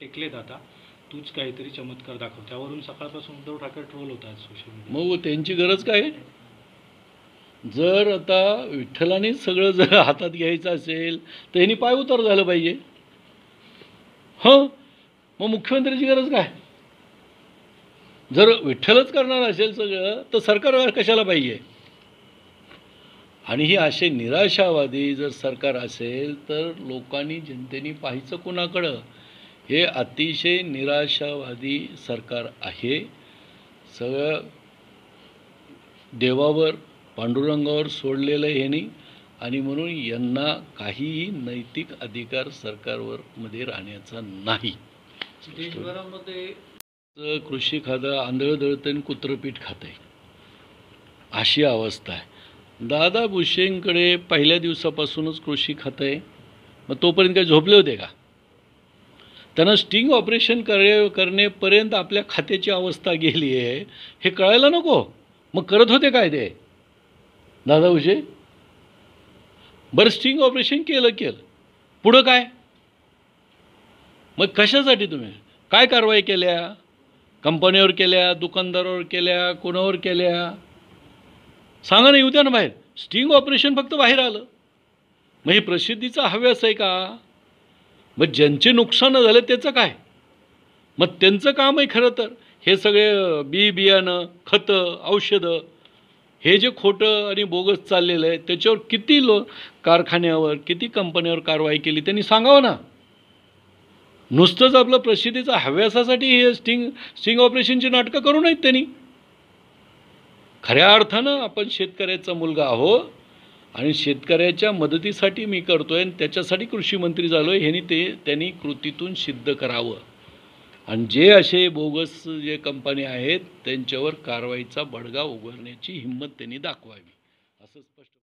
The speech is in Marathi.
टेकले जाता तूच काहीतरी चमत्कार दाखव त्यावरून सकाळपासून उद्धव ठाकरे ट्रोल होतात सोशल मीडिया मग त्यांची गरज काय जर आता विठ्ठलाने सगळं जर हातात घ्यायचं असेल तर ह्यांनी पाय उतार झालं पाहिजे हं मग मुख्यमंत्र्याची गरज काय जर विठ्ठलच करणार असेल सगळं तर सरकार कशाला पाहिजे आणि ही असे निराशावादी जर सरकार असेल तर लोकांनी जनतेने पाहायचं कोणाकडं हे अतिशय निराशावादी सरकार आहे सगळं देवावर पांडुरंगावर सोडलेलं नाही आणि म्हणून यांना काहीही नैतिक अधिकार सरकारवर मध्ये राहण्याचा नाही कृषी खातं आंधळ आणि कुत्रपीठ खात आहे अशी अवस्था आहे दादा भुसेंकडे पहिल्या दिवसापासूनच कृषी खातं आहे मग तोपर्यंत काय झोपले होते का त्यांना स्टिंग ऑपरेशन कर करणेपर्यंत आपल्या खात्याची अवस्था गेली आहे हे कळायला नको मग करत होते काय ते दादा उजे बरं स्टिंग ऑपरेशन केलं केलं पुढं काय मग कशासाठी तुम्ही काय कारवाई केल्या कंपनीवर केल्या दुकानदारावर केल्या कोणावर केल्या सांगा ना येऊ ना बाहेर स्टिंग ऑपरेशन फक्त बाहेर आलं मग हे प्रसिद्धीचा हव्यास आहे का मग ज्यांचे नुकसान झालं त्याचं काय मग त्यांचं काम आहे खरं तर हे सगळे बी बियाणं खतं औषधं हे जे खोटं आणि बोगस चाललेलं आहे त्याच्यावर किती लो कारखान्यावर किती कंपन्यावर कारवाई केली त्यांनी सांगावं ना नुसतंच आपलं प्रसिद्धीचा हव्यासासाठी हे स्टिंग स्टिंग ऑपरेशनची नाटकं करू नाहीत त्यांनी खऱ्या अर्थानं आपण शेतकऱ्याचा मुलगा आहो आणि शेतकऱ्याच्या मदतीसाठी मी करतो आहे आणि त्याच्यासाठी कृषी मंत्री झालो आहे ह्यानी ते त्यांनी कृतीतून सिद्ध करावं आणि जे असे बोगस जे कंपनी आहेत त्यांच्यावर कारवाईचा बडगा उघडण्याची हिंमत त्यांनी दाखवावी असं स्पष्ट